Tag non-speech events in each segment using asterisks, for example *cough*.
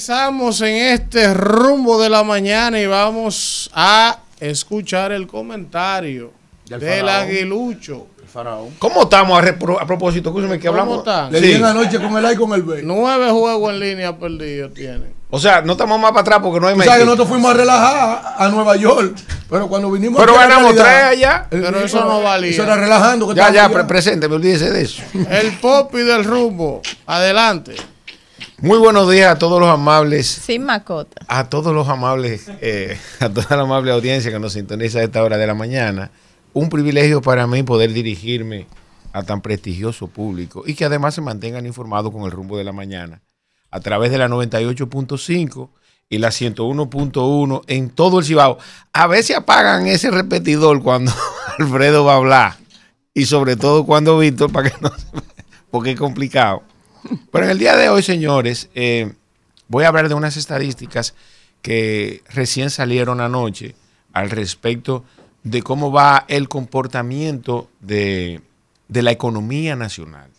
Empezamos en este rumbo de la mañana y vamos a escuchar el comentario del, aguilucho. ¿Cómo estamos a, propósito, a propósito? que hablamos. Están? Le di noche con el A y con el B. Nueve juegos en línea perdidos tiene. O sea, no estamos más para atrás porque no hay medio. O sea, que nosotros fuimos a relajar a Nueva York. Pero cuando vinimos. Pero ganamos tres allá. Eh, pero eh, eso no eh, valía. Eso era relajando. ya, ya, presente, me olvídese de eso. El pop y del rumbo. Adelante. Muy buenos días a todos los amables. Sin mascota. A todos los amables, eh, a toda la amable audiencia que nos sintoniza a esta hora de la mañana. Un privilegio para mí poder dirigirme a tan prestigioso público y que además se mantengan informados con el rumbo de la mañana a través de la 98.5 y la 101.1 en todo el Cibao. A veces apagan ese repetidor cuando *laughs* Alfredo va a hablar y sobre todo cuando Víctor para que porque es complicado. Pero en el día de hoy, señores, eh, voy a hablar de unas estadísticas que recién salieron anoche al respecto de cómo va el comportamiento de, de la economía nacional.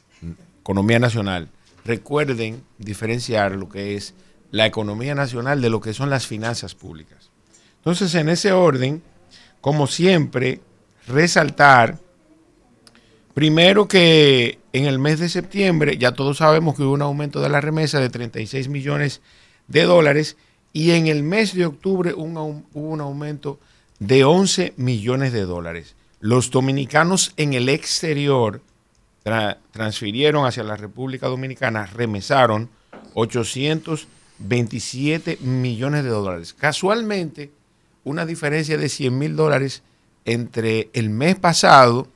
Economía nacional. Recuerden diferenciar lo que es la economía nacional de lo que son las finanzas públicas. Entonces, en ese orden, como siempre, resaltar primero que en el mes de septiembre ya todos sabemos que hubo un aumento de la remesa de 36 millones de dólares y en el mes de octubre hubo un aumento de 11 millones de dólares. Los dominicanos en el exterior transfirieron hacia la República Dominicana, remesaron 827 millones de dólares. Casualmente, una diferencia de 100 mil dólares entre el mes pasado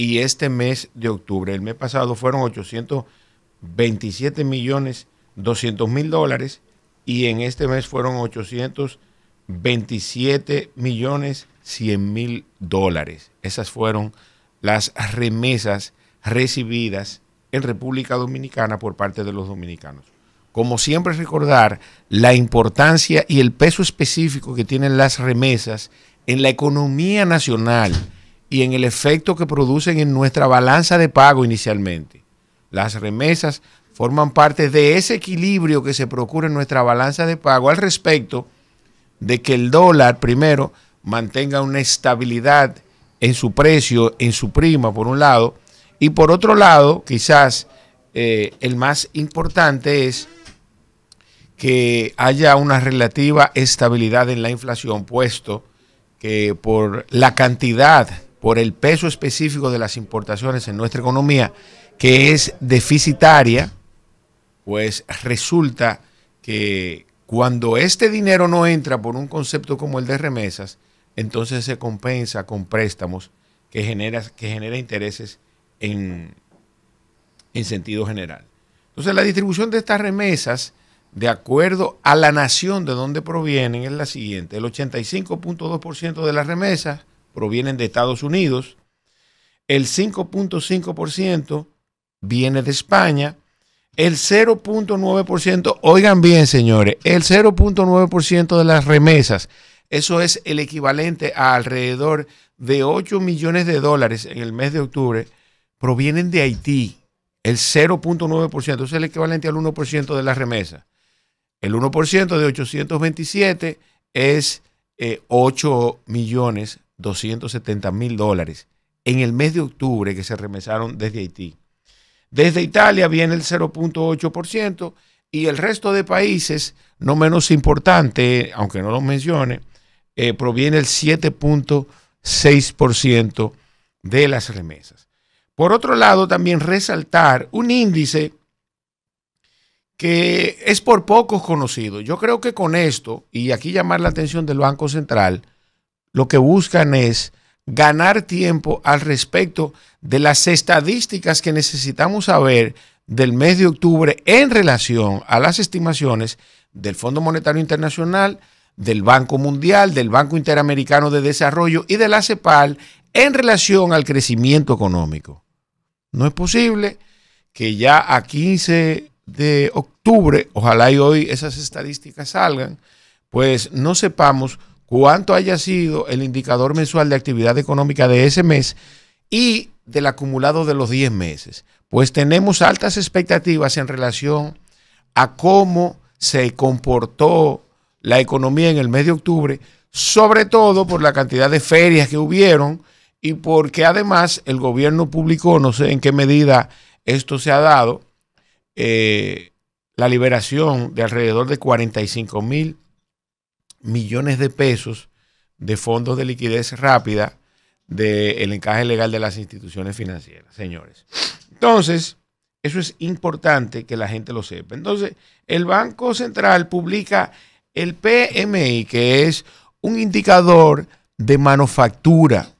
y este mes de octubre. El mes pasado fueron 827 millones 200 mil dólares y en este mes fueron 827 millones 100 mil dólares. Esas fueron las remesas recibidas en República Dominicana por parte de los dominicanos. Como siempre recordar la importancia y el peso específico que tienen las remesas en la economía nacional y en el efecto que producen en nuestra balanza de pago inicialmente. Las remesas forman parte de ese equilibrio que se procura en nuestra balanza de pago al respecto de que el dólar primero mantenga una estabilidad en su precio, en su prima, por un lado, y por otro lado, quizás eh, el más importante es que haya una relativa estabilidad en la inflación, puesto que por la cantidad por el peso específico de las importaciones en nuestra economía, que es deficitaria, pues resulta que cuando este dinero no entra por un concepto como el de remesas, entonces se compensa con préstamos que genera, que genera intereses en, en sentido general. Entonces la distribución de estas remesas, de acuerdo a la nación de donde provienen, es la siguiente. El 85.2% de las remesas provienen de Estados Unidos, el 5.5% viene de España, el 0.9%, oigan bien señores, el 0.9% de las remesas, eso es el equivalente a alrededor de 8 millones de dólares en el mes de octubre, provienen de Haití, el 0.9%, es el equivalente al 1% de las remesas. El 1% de 827 es 8 eh, millones 270 mil dólares en el mes de octubre que se remesaron desde Haití. Desde Italia viene el 0.8% y el resto de países, no menos importante, aunque no lo mencione, eh, proviene el 7.6% de las remesas. Por otro lado, también resaltar un índice que es por pocos conocido. Yo creo que con esto, y aquí llamar la atención del Banco Central, lo que buscan es ganar tiempo al respecto de las estadísticas que necesitamos saber del mes de octubre en relación a las estimaciones del Fondo Monetario Internacional, del Banco Mundial, del Banco Interamericano de Desarrollo y de la CEPAL en relación al crecimiento económico. No es posible que ya a 15 de octubre, ojalá y hoy esas estadísticas salgan, pues no sepamos cuánto haya sido el indicador mensual de actividad económica de ese mes y del acumulado de los 10 meses. Pues tenemos altas expectativas en relación a cómo se comportó la economía en el mes de octubre, sobre todo por la cantidad de ferias que hubieron y porque además el gobierno publicó, no sé en qué medida esto se ha dado, eh, la liberación de alrededor de 45 mil millones de pesos de fondos de liquidez rápida del encaje legal de las instituciones financieras, señores. Entonces, eso es importante que la gente lo sepa. Entonces, el Banco Central publica el PMI, que es un indicador de manufactura,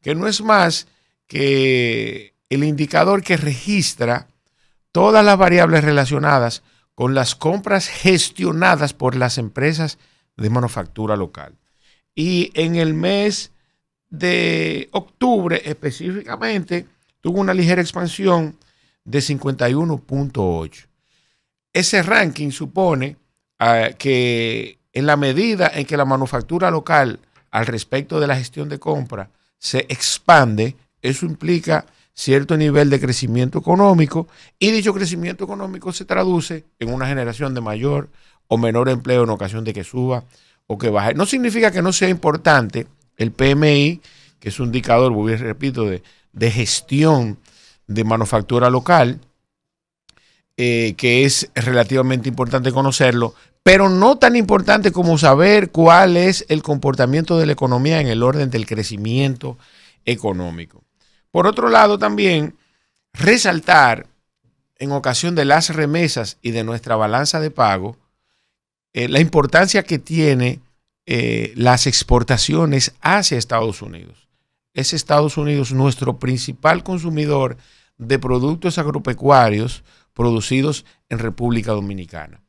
que no es más que el indicador que registra todas las variables relacionadas con las compras gestionadas por las empresas de manufactura local. Y en el mes de octubre específicamente tuvo una ligera expansión de 51.8. Ese ranking supone ah, que en la medida en que la manufactura local al respecto de la gestión de compra se expande, eso implica cierto nivel de crecimiento económico y dicho crecimiento económico se traduce en una generación de mayor o menor empleo en ocasión de que suba o que baje. No significa que no sea importante el PMI, que es un indicador, voy a, repito, de, de, gestión de manufactura local, eh, que es relativamente importante conocerlo, pero no tan importante como saber cuál es el comportamiento de la economía en el orden del crecimiento económico. Por otro lado, también resaltar en ocasión de las remesas y de nuestra balanza de pago, eh, la importancia que tiene eh, las exportaciones hacia Estados Unidos. Es Estados Unidos nuestro principal consumidor de productos agropecuarios producidos en República Dominicana,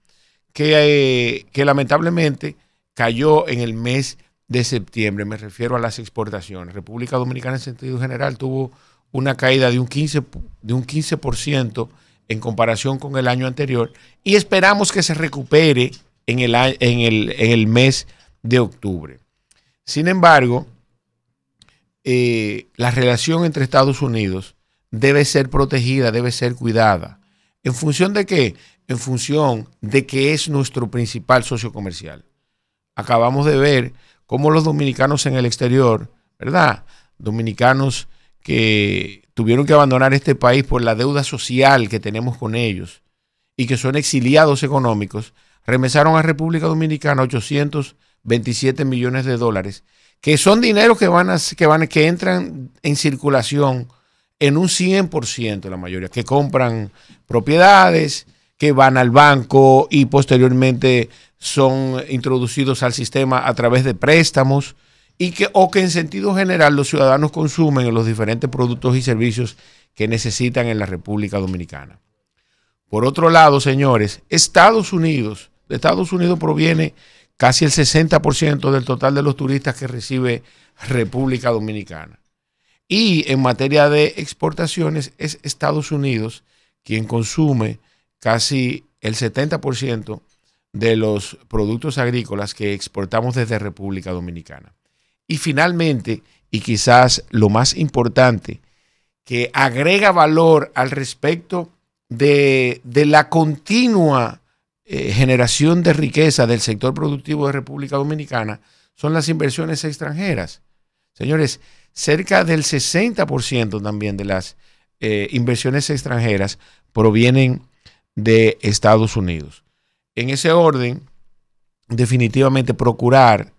que, eh, que lamentablemente cayó en el mes de septiembre, me refiero a las exportaciones. República Dominicana en sentido general tuvo una caída de un 15%, de un 15 en comparación con el año anterior y esperamos que se recupere en el, mes de octubre. Sin embargo, eh, la relación entre Estados Unidos debe ser protegida, debe ser cuidada. ¿En función de qué? En función de que es nuestro principal socio comercial. Acabamos de ver cómo los dominicanos en el exterior, ¿verdad? Dominicanos que tuvieron que abandonar este país por la deuda social que tenemos con ellos y que son exiliados económicos, remesaron a República Dominicana 827 millones de dólares, que son dinero que, van a, que, van, que entran en circulación en un 100% la mayoría, que compran propiedades, que van al banco y posteriormente son introducidos al sistema a través de préstamos y que o que en sentido general los ciudadanos consumen los diferentes productos y servicios que necesitan en la República Dominicana. Por otro lado, señores, Estados Unidos de Estados Unidos proviene casi el 60% del total de los turistas que recibe República Dominicana. Y en materia de exportaciones es Estados Unidos quien consume casi el 70% de los productos agrícolas que exportamos desde República Dominicana. Y finalmente, y quizás lo más importante, que agrega valor al respecto de, de la continua eh, generación de riqueza del sector productivo de República Dominicana son las inversiones extranjeras. Señores, cerca del 60% también de las eh, inversiones extranjeras provienen de Estados Unidos. En ese orden, definitivamente procurar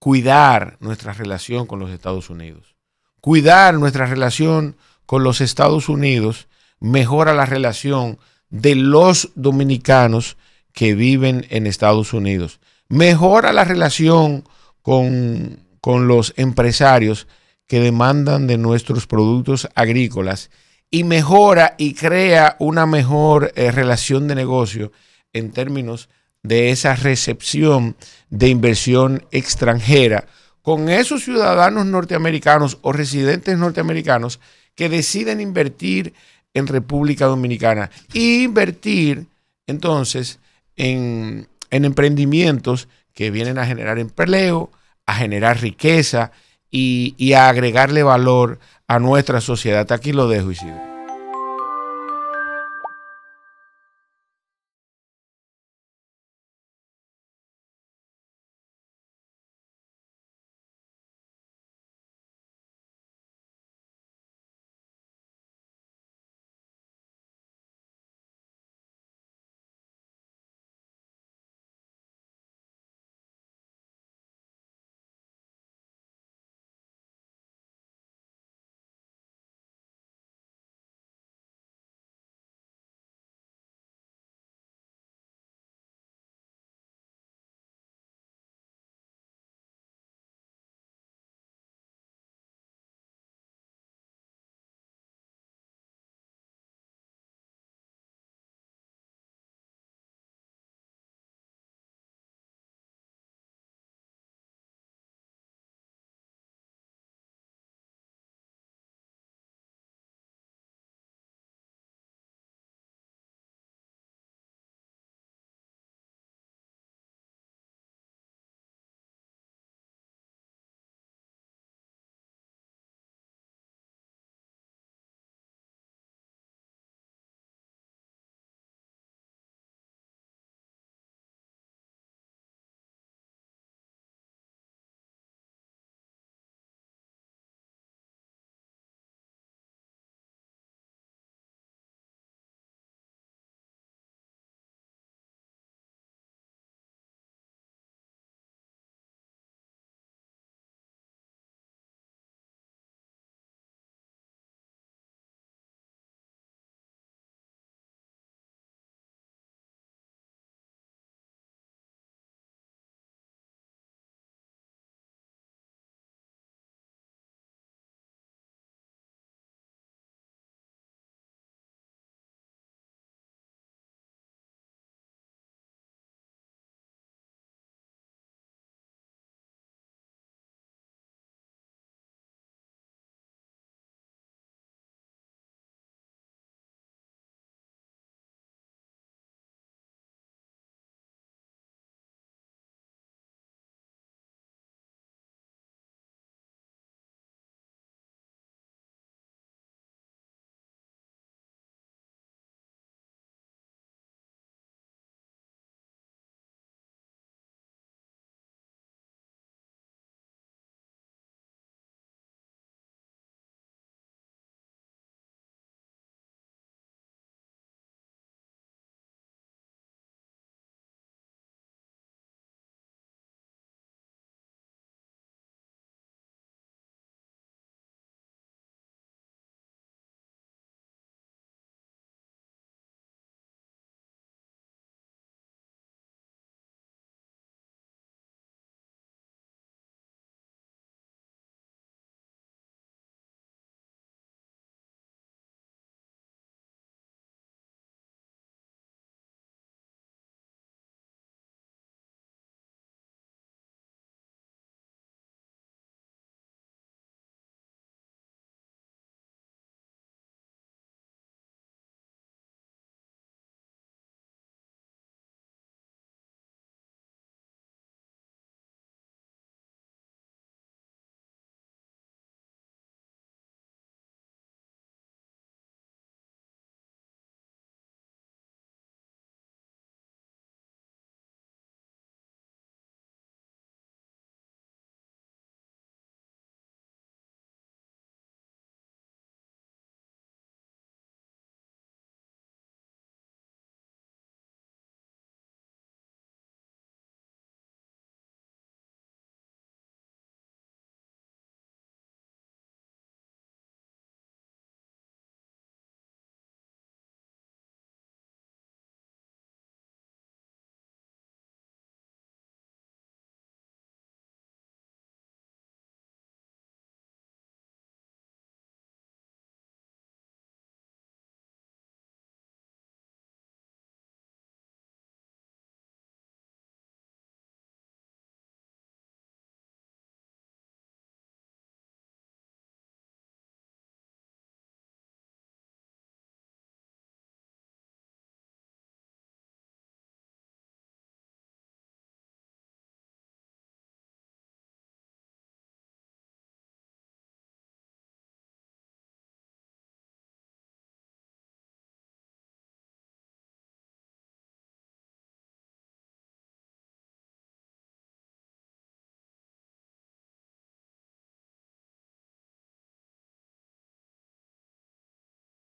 cuidar nuestra relación con los Estados Unidos. Cuidar nuestra relación con los Estados Unidos mejora la relación de los dominicanos que viven en Estados Unidos. Mejora la relación con, los empresarios que demandan de nuestros productos agrícolas y mejora y crea una mejor eh, relación de negocio en términos de esa recepción de inversión extranjera con esos ciudadanos norteamericanos o residentes norteamericanos que deciden invertir en República Dominicana. Y invertir, entonces, en, emprendimientos que vienen a generar empleo, a generar riqueza y, a agregarle valor a nuestra sociedad. aquí lo dejo, Isidro.